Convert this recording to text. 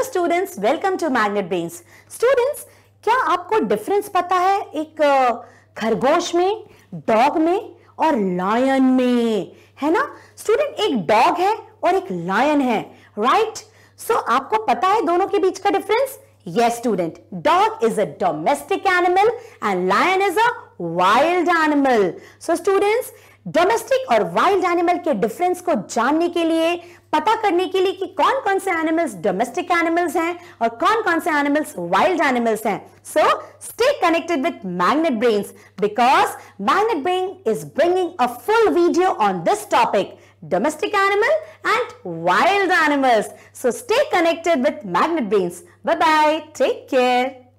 Hello students welcome to magnet brains students क्या आपको difference पता है एक खरगोश में डॉग में और लायन में है ना स्टूडेंट एक डॉग है और एक लायन है राइट right? सो so, आपको पता है दोनों के बीच का difference Yes, student, dog is a domestic animal and lion is a wild animal. So, students, domestic or wild animal ke difference ko janne ke liye, pata karne ke liye ki kaun kaun se animals domestic animals hain aur kaun kaun se animals wild animals hain. So, stay connected with Magnet Brains because Magnet Brain is bringing a full video on this topic domestic animal and wild animals. So stay connected with Magnet Beans. Bye-bye. Take care.